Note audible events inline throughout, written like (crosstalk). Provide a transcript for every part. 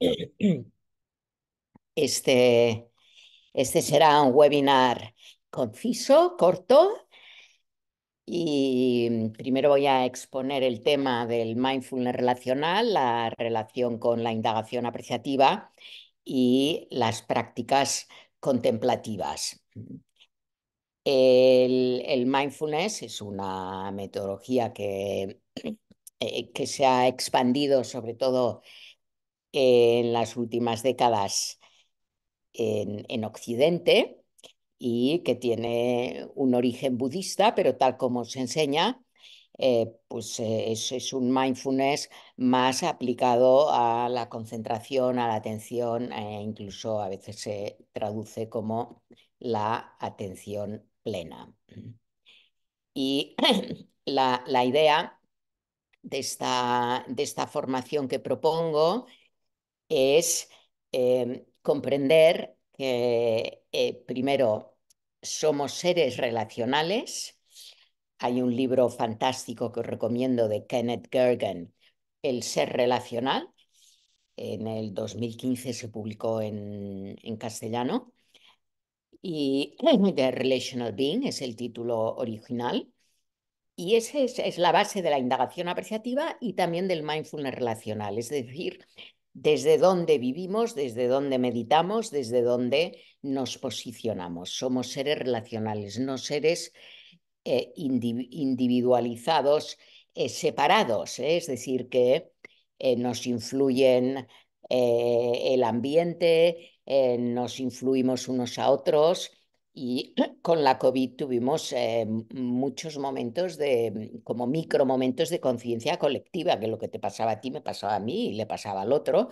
(clears throat) Este, este será un webinar conciso, corto, y primero voy a exponer el tema del mindfulness relacional, la relación con la indagación apreciativa y las prácticas contemplativas. El, mindfulness es una metodología que, (clears throat) eh, que se ha expandido sobre todo en las últimas décadas en, Occidente y que tiene un origen budista, pero tal como se enseña, eh, pues eh, es, un mindfulness más aplicado a la concentración, a la atención, e incluso a veces se traduce como la atención plena. Y (clears throat) la, idea de esta, de esta, formación que propongo es eh, comprender que eh, primero somos seres relacionales. Hay un libro fantástico que os recomiendo de Kenneth Gergen, El ser relacional. En el 2015 se publicó en, castellano. Y (clears throat) The Relational Being es el título original. Y esa es, es, la base de la indagación apreciativa y también del mindfulness relacional, es decir, desde dónde vivimos, desde dónde meditamos, desde dónde nos posicionamos. Somos seres relacionales, no seres eh, individualizados, eh, separados, ¿eh? es decir, que nos influyen el ambiente, nos influimos unos a otros, y (clears throat) con la COVID tuvimos eh, muchos momentos de, mm, como micro momentos de conciencia colectiva, que lo que te pasaba a ti me pasaba a mí y le pasaba al otro,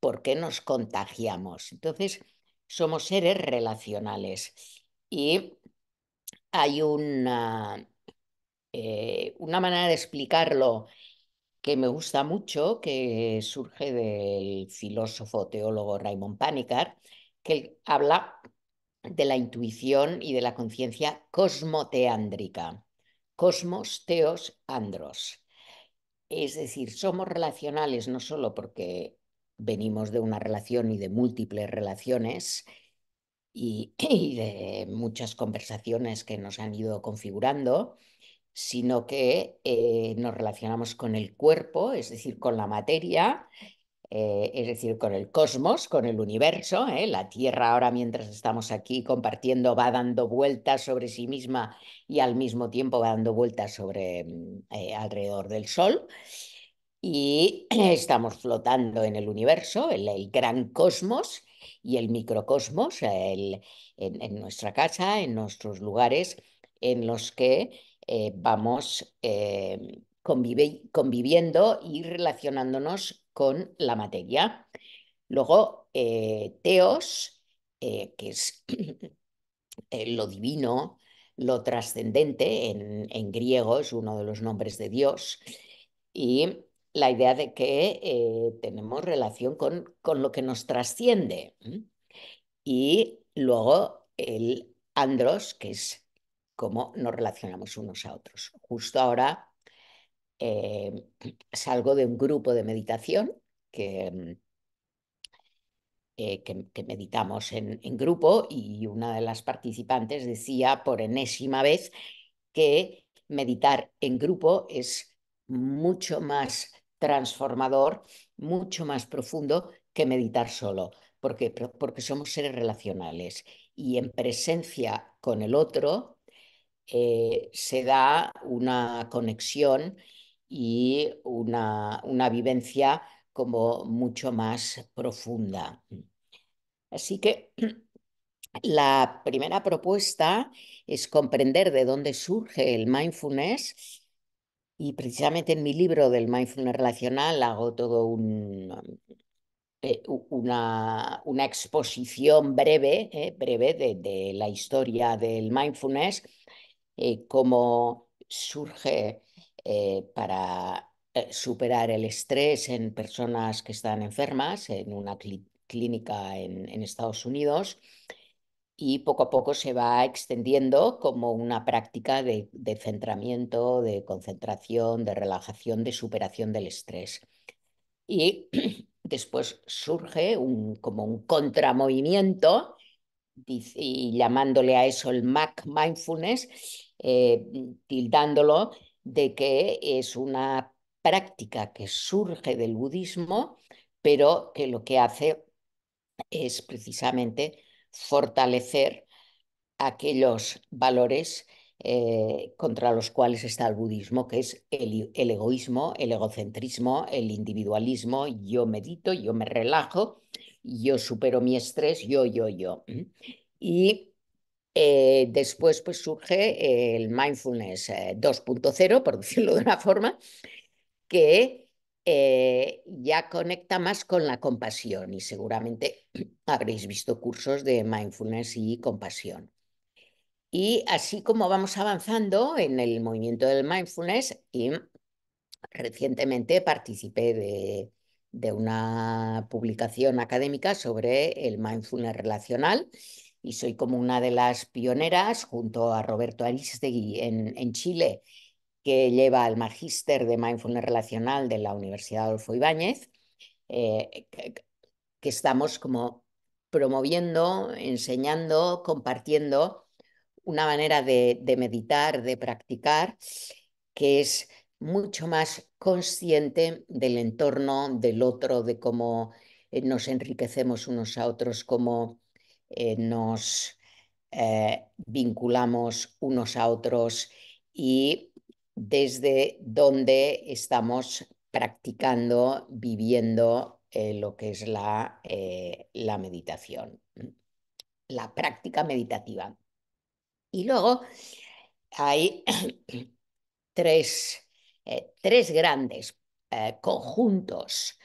porque nos contagiamos. Entonces, somos seres relacionales. Y hay una, eh, una manera de explicarlo que me gusta mucho, que surge del filósofo teólogo Raymond Panikar, que habla de la intuición y de la conciencia cosmoteándrica. Cosmos, teos, andros. Es decir, somos relacionales no solo porque venimos de una relación y de múltiples relaciones y, (clears throat) de muchas conversaciones que nos han ido configurando, sino que eh, nos relacionamos con el cuerpo, es decir, con la materia, eh, es decir, con el cosmos, con el universo. ¿eh? La Tierra ahora mientras estamos aquí compartiendo va dando vueltas sobre sí misma y al mismo tiempo va dando vueltas sobre mm, eh, alrededor del Sol. Y (clears throat) estamos flotando en el universo, el, el gran cosmos y el microcosmos en, nuestra casa, en nuestros lugares en los que vamos conviviendo y relacionándonos con la materia. Luego, eh, teos, eh, que es (clears throat) eh, lo divino, lo trascendente, en, griego es uno de los nombres de Dios, y la idea de que tenemos relación con, con, lo que nos trasciende. Y luego el andros, que es cómo nos relacionamos unos a otros. Justo ahora eh, (clears throat) salgo de un grupo de meditación que, mm, eh, que, meditamos en, grupo y una de las participantes decía por enésima vez que meditar en grupo es mucho más transformador, mucho más profundo que meditar solo, porque, porque somos seres relacionales y en presencia con el otro eh, se da una conexión y una, vivencia como mucho más profunda. Así que la primera propuesta es comprender de dónde surge el mindfulness y precisamente en mi libro del mindfulness relacional hago todo un, eh, una, exposición breve, eh, breve de, la historia del mindfulness, eh, cómo surge eh, para eh, superar el estrés en personas que están enfermas en una clínica en, Estados Unidos y poco a poco se va extendiendo como una práctica de, centramiento, de concentración, de relajación, de superación del estrés. Y (clears throat) después surge como un contramovimiento, y llamándole a eso el MAC Mindfulness, eh, tildándolo de que es una práctica que surge del budismo, pero que lo que hace es precisamente fortalecer aquellos valores eh, contra los cuales está el budismo, que es el, el, egoísmo, el egocentrismo, el individualismo, yo medito, yo me relajo, yo supero mi estrés, yo, yo, yo. Y eh, después pues, surge el mindfulness 2.0, eh, por (laughs) decirlo de una forma, que eh, ya conecta más con la compasión y seguramente (clears throat) habréis visto cursos de mindfulness y compasión. Y así como vamos avanzando en el movimiento del mindfulness, y recientemente participé de, de una publicación académica sobre el mindfulness relacional y soy como una de las pioneras, junto a Roberto Aristegui en, en Chile, que lleva el magíster de Mindfulness Relacional de la Universidad Adolfo Ibáñez, eh, que, estamos como promoviendo, enseñando, compartiendo una manera de, de meditar, de practicar, que es mucho más consciente del entorno, del otro, de cómo eh, nos enriquecemos unos a otros como eh, nos eh, vinculamos unos a otros y desde donde estamos practicando, viviendo eh, lo que es la, meditación, la práctica meditativa. Y luego hay (clears throat) tres, grandes conjuntos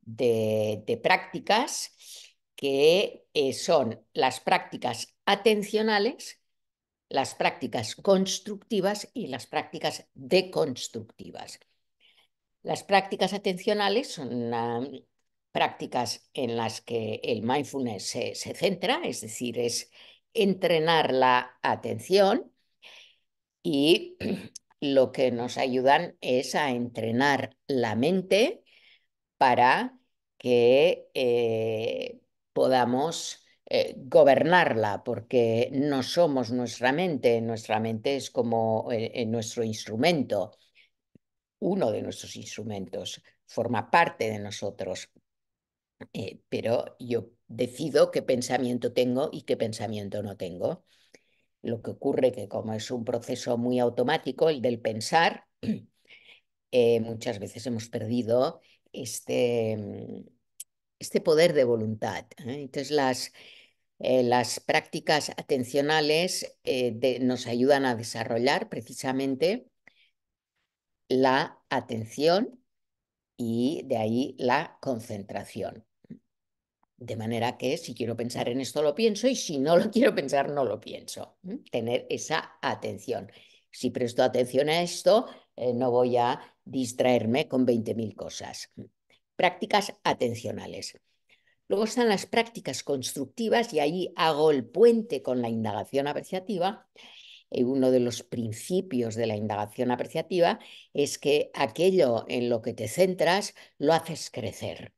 de prácticas que eh, son las prácticas atencionales, las prácticas constructivas y las prácticas deconstructivas. Las prácticas atencionales son ah, prácticas en las que el mindfulness se, centra, es decir, es entrenar la atención y (clears throat) lo que nos ayudan es a entrenar la mente para que eh, podamos eh, gobernarla, porque no somos nuestra mente, nuestra mente es como eh, eh, nuestro instrumento, uno de nuestros instrumentos, forma parte de nosotros, pero yo decido qué pensamiento tengo y qué pensamiento no tengo. Lo que ocurre que como es un proceso muy automático, el del pensar, (clears throat) muchas veces hemos perdido este, mm, este poder de voluntad. ¿eh? Entonces, las, eh, las prácticas atencionales eh, nos ayudan a desarrollar precisamente la atención y de ahí la concentración. De manera que si quiero pensar en esto lo pienso y si no lo (laughs) quiero pensar no lo pienso. Tener esa atención. Si presto atención a esto, no voy a distraerme con 20.000 cosas prácticas atencionales. Luego están las prácticas constructivas y ahí hago el puente con la indagación apreciativa. Eh, uno de los principios de la indagación apreciativa es que aquello en lo que te centras lo haces crecer.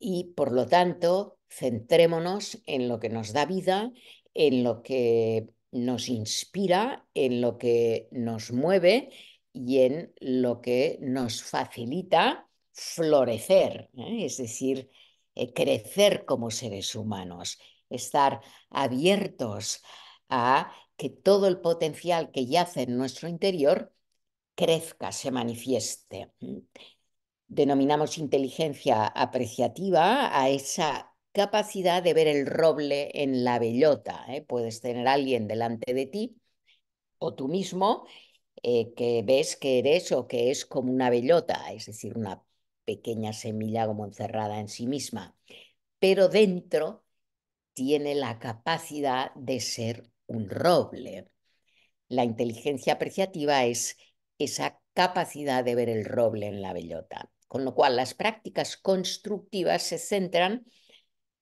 Y por lo tanto, centrémonos en lo que nos da vida, en lo que nos inspira, en lo que nos mueve y en lo que nos facilita florecer, ¿eh? es decir, eh, crecer como seres humanos, estar abiertos a que todo el potencial que yace en nuestro interior crezca, se manifieste. ¿eh? Denominamos inteligencia apreciativa a esa capacidad de ver el roble en la bellota. Puedes tener a alguien delante de ti o tú mismo que ves que eres o que es como una bellota, es decir, una pequeña semilla como encerrada en sí misma, pero dentro tiene la capacidad de ser un roble. La inteligencia apreciativa es esa capacidad de ver el roble en la bellota, con lo cual las prácticas constructivas se centran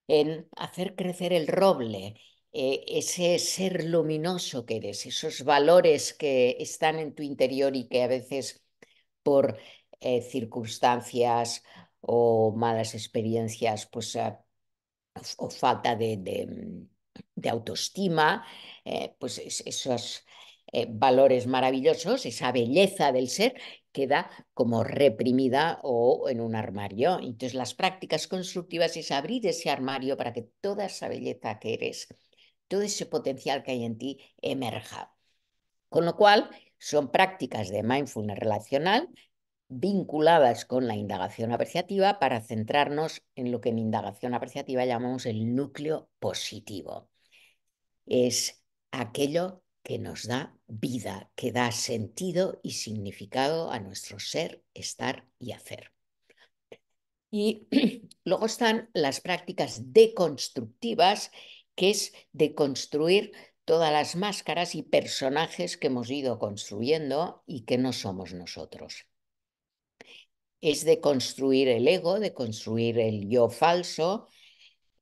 en hacer crecer el roble, eh, ese ser luminoso que eres, esos valores que están en tu interior y que a veces por eh, circunstancias o malas experiencias, pues, ah, o falta de, autoestima, eh, pues esos eh, valores maravillosos, esa belleza del ser queda como reprimida o en un armario. Entonces las prácticas constructivas es abrir ese armario para que toda esa belleza que eres, todo ese potencial que hay en ti emerja. Con lo cual, son prácticas de mindfulness relacional vinculadas con la indagación apreciativa para centrarnos en lo que en indagación apreciativa llamamos el núcleo positivo. Es aquello que nos da vida, que da sentido y significado a nuestro ser, estar y hacer. Y (clears throat) luego están las prácticas deconstructivas, que es deconstruir todas las máscaras y personajes que hemos ido construyendo y que no somos nosotros es de construir el ego, de construir el yo falso,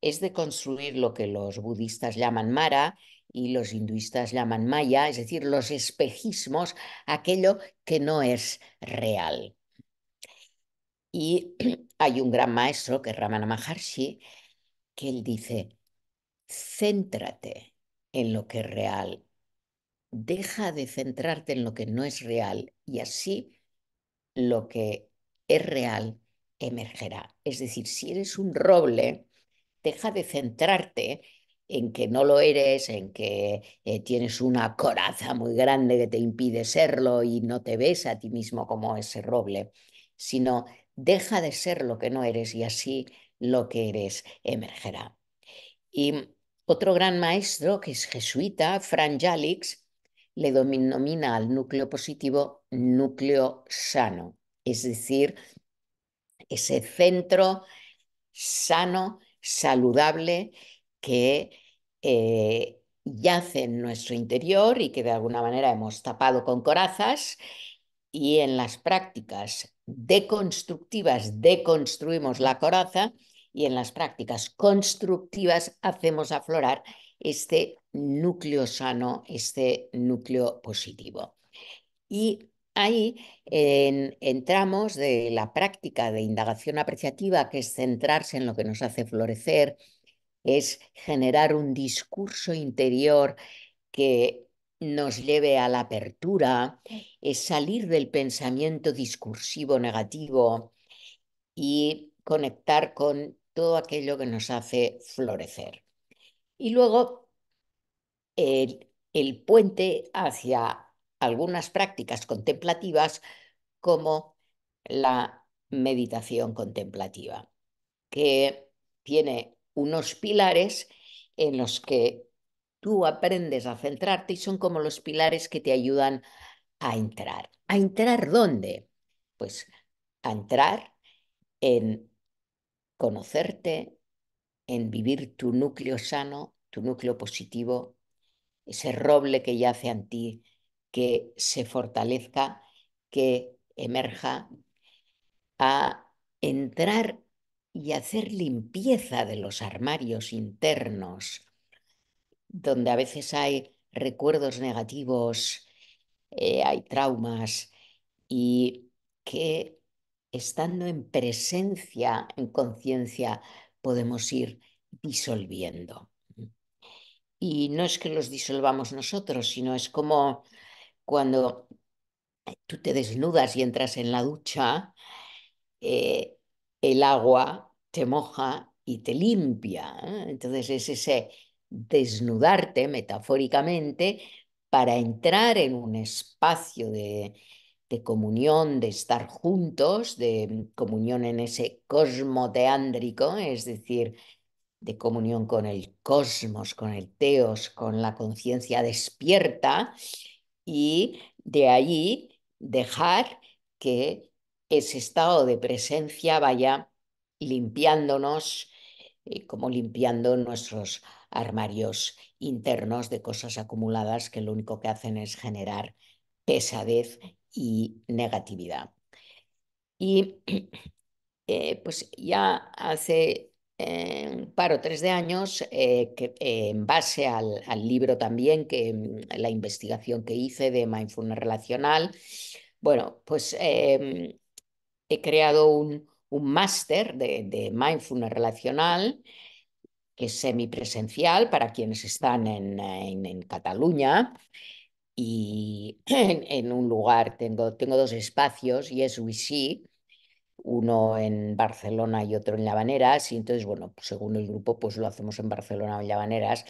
es de construir lo que los budistas llaman Mara y los hinduistas llaman Maya, es decir, los espejismos, aquello que no es real. Y (clears throat) hay un gran maestro, que es Ramana Maharshi, que él dice, céntrate en lo que es real, deja de centrarte en lo que no es real y así lo que es real, emergerá. Es decir, si eres un roble, deja de centrarte en que no lo eres, en que eh, tienes una coraza muy grande que te impide serlo y no te ves a ti mismo como ese roble, sino deja de ser lo que no eres y así lo que eres emergerá. Y otro gran maestro que es jesuita, Fran Jalix, le denomina al núcleo positivo núcleo sano es decir, ese centro sano, saludable, que eh, yace en nuestro interior y que de alguna manera hemos tapado con corazas y en las prácticas deconstructivas deconstruimos la coraza y en las prácticas constructivas hacemos aflorar este núcleo sano, este núcleo positivo. Y Ahí entramos de la práctica de indagación apreciativa, que es centrarse en lo que nos hace florecer, es generar un discurso interior que nos lleve a la apertura, es salir del pensamiento discursivo negativo y conectar con todo aquello que nos hace florecer. Y luego el, el puente hacia algunas prácticas contemplativas como la meditación contemplativa, que tiene unos pilares en los que tú aprendes a centrarte y son como los pilares que te ayudan a entrar. ¿A entrar dónde? Pues a entrar en conocerte, en vivir tu núcleo sano, tu núcleo positivo, ese roble que yace en ti, que se fortalezca, que emerja, a entrar y hacer limpieza de los armarios internos, donde a veces hay recuerdos negativos, eh, hay traumas, y que estando en presencia, en conciencia, podemos ir disolviendo. Y no es que los disolvamos nosotros, sino es como cuando tú te desnudas y entras en la ducha, eh, el agua te moja y te limpia. ¿eh? Entonces es ese desnudarte metafóricamente para entrar en un espacio de, de comunión, de estar juntos, de mm, comunión en ese cosmo teándrico, es decir, de comunión con el cosmos, con el teos, con la conciencia despierta, y de allí dejar que ese estado de presencia vaya limpiándonos, eh, como limpiando nuestros armarios internos de cosas acumuladas que lo único que hacen es generar pesadez y negatividad. Y (clears throat) eh, pues ya hace paro tres de años, eh, en base al, libro también, que mm, la investigación que hice de mindfulness relacional, bueno, pues em, he creado un, máster de, mindfulness relacional que es semipresencial para quienes están en, en, Cataluña y (clears throat) en, un lugar, tengo, tengo dos espacios, y es See, uno en Barcelona y otro en Lavaneras, y entonces, bueno, pues según el grupo, pues lo hacemos en Barcelona o en Lavaneras.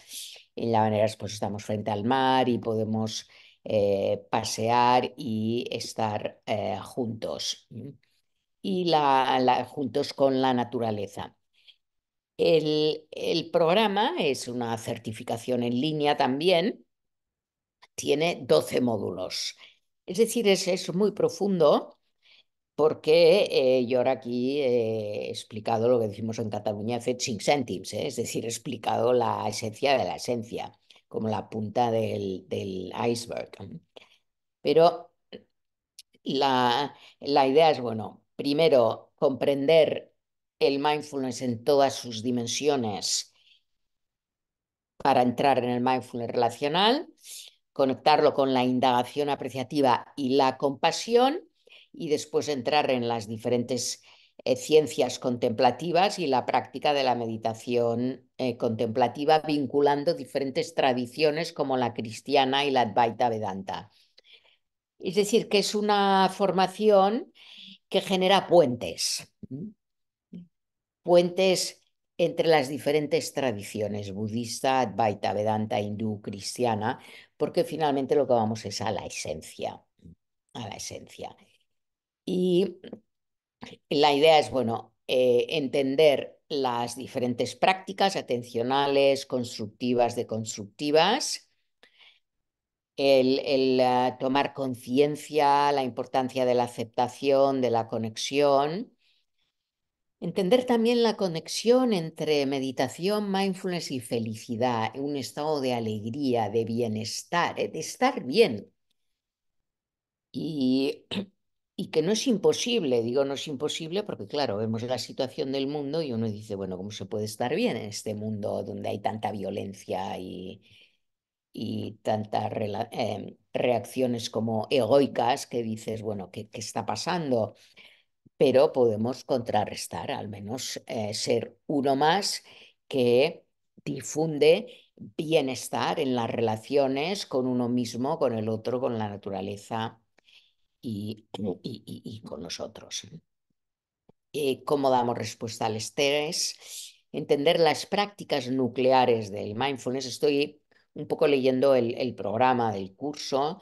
En Lavaneras, pues estamos frente al mar y podemos eh, pasear y estar eh, juntos, y la, juntos con la naturaleza. El, programa es una certificación en línea también, tiene 12 módulos. Es decir, es muy profundo porque eh, yo ahora aquí he explicado lo que decimos en Cataluña, fet cinc ¿eh? es decir, he explicado la esencia de la esencia, como la punta del, iceberg. Pero la, la idea es, bueno, primero, comprender el mindfulness en todas sus dimensiones para entrar en el mindfulness relacional, conectarlo con la indagación apreciativa y la compasión, y después entrar en las diferentes eh, ciencias contemplativas y la práctica de la meditación eh, contemplativa vinculando diferentes tradiciones como la cristiana y la Advaita Vedanta. Es decir, que es una formación que genera puentes, puentes entre las diferentes tradiciones budista, Advaita Vedanta, hindú, cristiana, porque finalmente lo que vamos es a la esencia, a la esencia. Y la idea es, bueno, eh, entender las diferentes prácticas atencionales, constructivas, deconstructivas, el, el ah, tomar conciencia, la importancia de la aceptación, de la conexión, entender también la conexión entre meditación, mindfulness y felicidad, un estado de alegría, de bienestar, eh, de estar bien. Y que no es imposible, digo no es imposible porque claro, vemos la situación del mundo y uno dice, bueno, ¿cómo se puede estar bien en este mundo donde hay tanta violencia y, y tantas em, reacciones como egoicas que dices, bueno, ¿qué, está pasando? Pero podemos contrarrestar, al menos eh, ser uno más que difunde bienestar en las relaciones con uno mismo, con el otro, con la naturaleza y, con nosotros. ¿eh? Eh, ¿Cómo damos respuesta al estrés? Entender las prácticas nucleares del mindfulness. Estoy un poco leyendo el, programa del curso.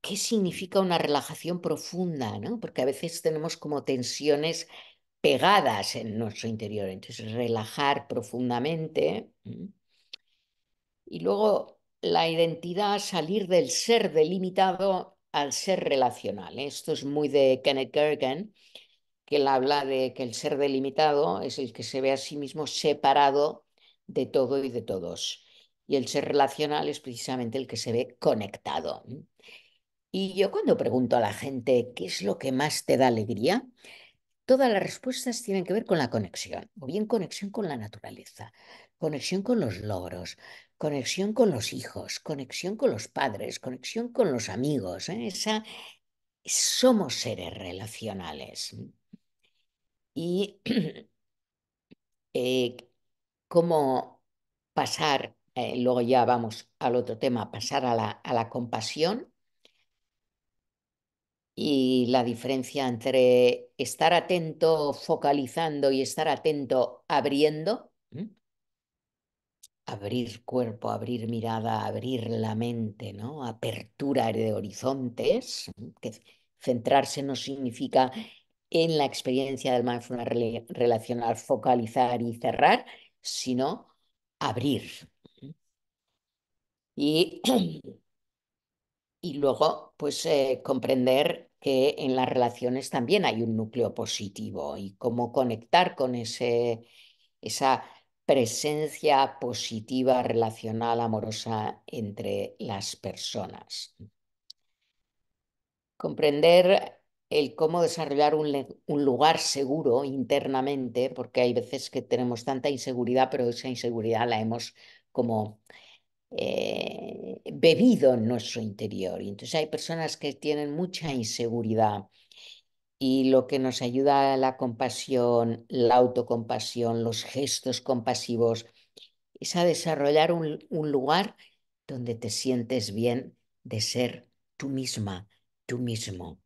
¿Qué significa una relajación profunda? ¿no? Porque a veces tenemos como tensiones pegadas en nuestro interior. Entonces, relajar profundamente. Y luego la identidad, salir del ser delimitado al ser relacional. ¿eh? Esto es muy de Kenneth Gergen, que habla de que el ser delimitado es el que se ve a sí mismo separado de todo y de todos. Y el ser relacional es precisamente el que se ve conectado. Y yo cuando pregunto a la gente qué es lo que más te da alegría, todas las respuestas tienen que ver con la conexión, o bien conexión con la naturaleza, conexión con los logros, conexión con los hijos, conexión con los padres, conexión con los amigos. ¿eh? Esa, somos seres relacionales. Y (clears throat) eh, cómo pasar, eh, luego ya vamos al otro tema, pasar a la, compasión y la diferencia entre estar atento, focalizando y estar atento, abriendo abrir cuerpo, abrir mirada, abrir la mente, ¿no? Apertura de horizontes, que centrarse no significa en la experiencia del mindfulness relacional focalizar y cerrar, sino abrir. Y, (clears throat) y luego, pues eh, comprender que en las relaciones también hay un núcleo positivo y cómo conectar con ese, esa presencia positiva relacional amorosa entre las personas. Comprender el cómo desarrollar un, lugar seguro internamente, porque hay veces que tenemos tanta inseguridad, pero esa inseguridad la hemos como eh, bebido en nuestro interior. entonces hay personas que tienen mucha inseguridad y lo que nos ayuda a la compasión, la autocompasión, los gestos compasivos, es a desarrollar un, lugar donde te sientes bien de ser tú misma, tú mismo.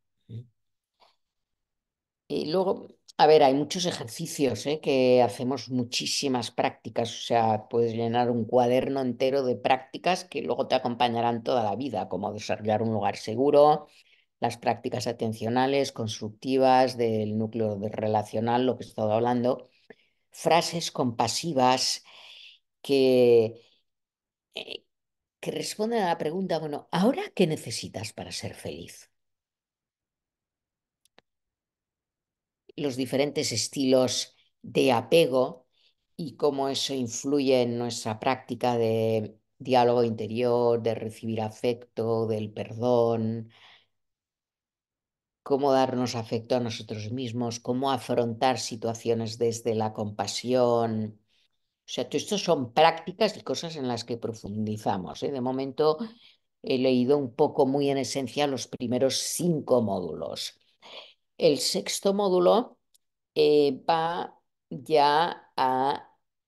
Y luego, a ver, hay muchos ejercicios ¿eh? que hacemos muchísimas prácticas, o sea, puedes llenar un cuaderno entero de prácticas que luego te acompañarán toda la vida, como desarrollar un lugar seguro, las prácticas atencionales, constructivas, del núcleo relacional, lo que he estado hablando, frases compasivas que, eh, que responden a la pregunta, bueno, ¿ahora qué necesitas para ser feliz? Los diferentes estilos de apego y cómo eso influye en nuestra práctica de diálogo interior, de recibir afecto, del perdón, cómo darnos afecto a nosotros mismos, cómo afrontar situaciones desde la compasión. O sea, todo son prácticas y cosas en las que profundizamos. ¿eh? De momento he leído un poco muy en esencia los primeros cinco módulos. El sexto módulo eh, va ya a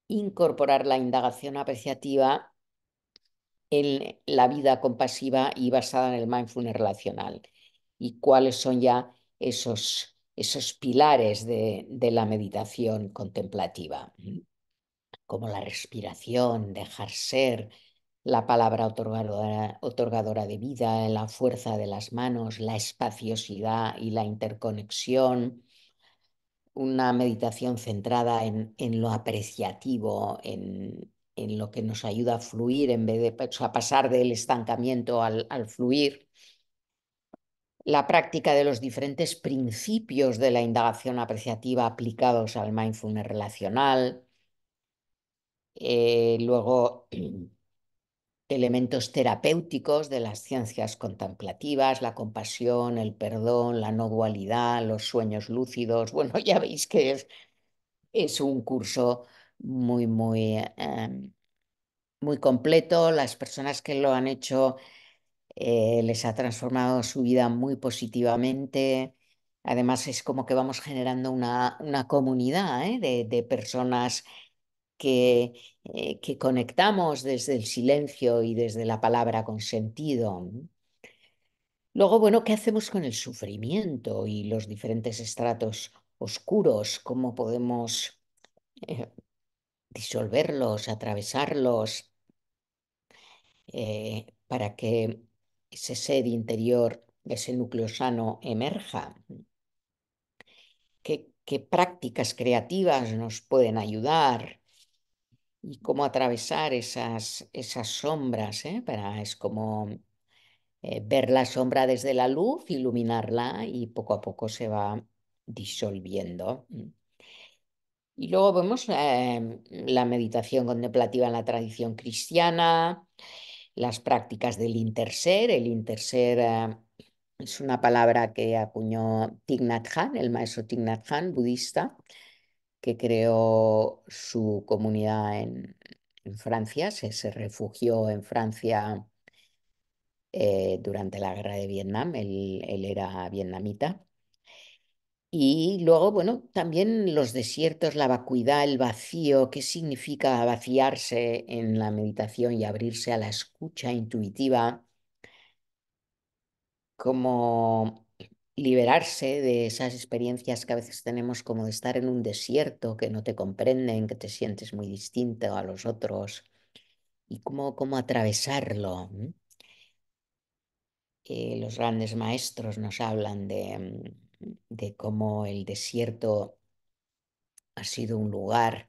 incorporar la indagación apreciativa en la vida compasiva y basada en el mindfulness relacional y cuáles son ya esos, esos pilares de, la meditación contemplativa, como la respiración, dejar ser, la palabra otorgadora, de vida, la fuerza de las manos, la espaciosidad y la interconexión, una meditación centrada en, lo apreciativo, en, lo que nos ayuda a fluir en vez de pues, a pasar del estancamiento al fluir, la práctica de los diferentes principios de la indagación apreciativa aplicados al mindfulness relacional, eh, luego (clears throat) elementos terapéuticos de las ciencias contemplativas, la compasión, el perdón, la no dualidad, los sueños lúcidos. Bueno, (laughs) ya veis que es, un curso muy, muy, em, muy completo. Las personas que lo han hecho eh, les ha transformado su vida muy positivamente. Además, es como que vamos generando una, una comunidad ¿eh? de, de, personas que, eh, que, conectamos desde el silencio y desde la palabra con sentido. Luego, bueno, ¿qué hacemos con el sufrimiento y los diferentes estratos oscuros? ¿Cómo podemos disolverlos, atravesarlos? para que ese sed interior, ese núcleo sano emerja. ¿Qué, prácticas creativas nos pueden ayudar? Y cómo atravesar esas, esas sombras, ¿eh? es como eh, ver la sombra desde la luz, iluminarla y poco a poco se va disolviendo. Y luego vemos eh, la meditación contemplativa en la tradición cristiana, las prácticas del interser. El interser ah, es una palabra que acuñó Thich Nhat el maestro Thich Nhat budista, que creó su comunidad en, Francia, se, refugió en Francia eh, durante la guerra de Vietnam, él era vietnamita y luego, bueno, también los desiertos, la vacuidad, el vacío, qué significa vaciarse en la meditación y abrirse a la escucha intuitiva, como liberarse de esas experiencias que a veces tenemos como de estar en un desierto, que no te comprenden, que te sientes muy distinto a los otros, y cómo, cómo atravesarlo. Eh, los grandes maestros nos hablan de mm, de cómo el desierto ha sido un lugar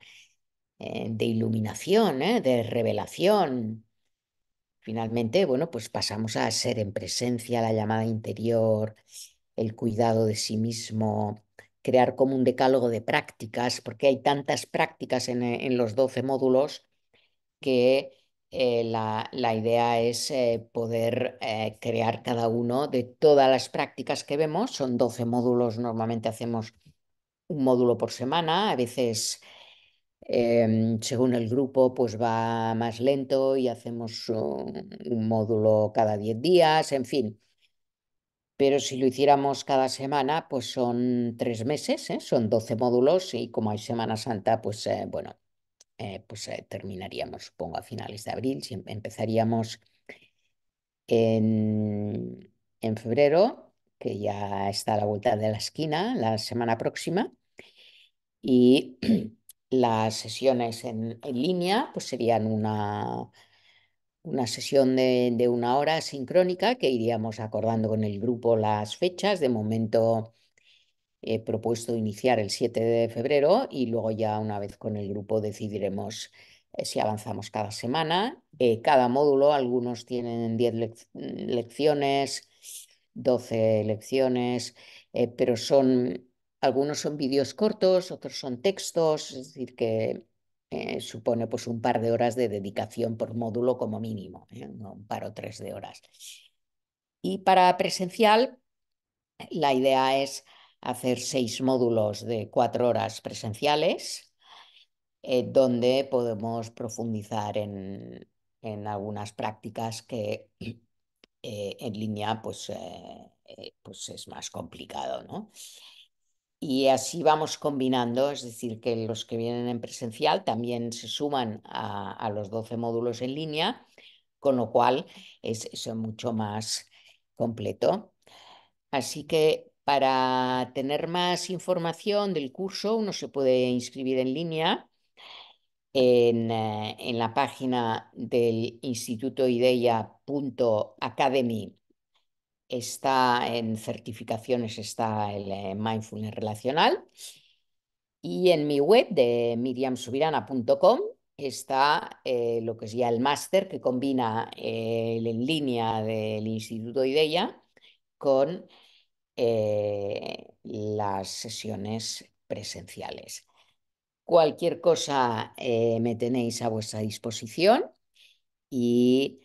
eh, de iluminación, ¿eh? de revelación. Finalmente, bueno, pues pasamos a ser en presencia, la llamada interior, el cuidado de sí mismo, crear como un decálogo de prácticas, porque hay tantas prácticas en, en los 12 módulos que eh, la, la, idea es eh, poder eh, crear cada uno de todas las prácticas que vemos. Son 12 módulos, normalmente hacemos un módulo por semana, a veces em, según el grupo pues va más lento y hacemos un, un módulo cada 10 días, en fin. Pero si lo hiciéramos cada semana, pues son tres meses, son 12 módulos y como hay Semana Santa, pues bueno, eh, pues eh, terminaríamos, supongo, a finales de abril. Si em-, empezaríamos en, febrero, que ya está a la vuelta de la esquina, la semana próxima. Y (clears throat) las sesiones en, línea pues serían una, una sesión de, de, una hora sincrónica que iríamos acordando con el grupo las fechas. De momento He propuesto iniciar el 7 de febrero y luego ya una vez con el grupo decidiremos eh, si avanzamos cada semana. Eh, cada módulo, algunos tienen 10 mm, lecciones, 12 lecciones, eh, pero son, algunos son vídeos cortos, otros son textos, es decir, que supone pues un par de horas de dedicación por módulo como mínimo, un par o tres de horas. Y para presencial, la idea es hacer seis módulos de cuatro horas presenciales, eh, donde podemos profundizar en, algunas prácticas que eh, en línea pues, eh, pues es más complicado. Y así vamos combinando, es decir, que los que vienen en presencial también se suman a, los 12 módulos en línea, con lo cual es, es mucho más completo. Así que para tener más información del curso, uno se puede inscribir en línea en, eh, la página del Instituto institutoideia.academy. Está en certificaciones, está el eh, mindfulness relacional. Y en mi web de miriamsubirana.com está eh, lo que es ya el máster que combina el en línea del Instituto IDEA con eh, las sesiones presenciales. Cualquier cosa eh, me tenéis a vuestra disposición y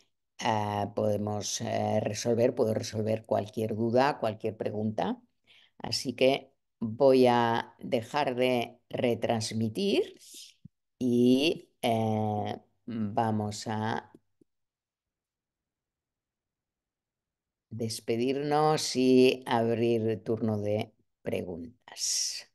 eh, podemos resolver, puedo resolver cualquier duda, cualquier pregunta. Así que voy a dejar de retransmitir y vamos a despedirnos y abrir turno de preguntas.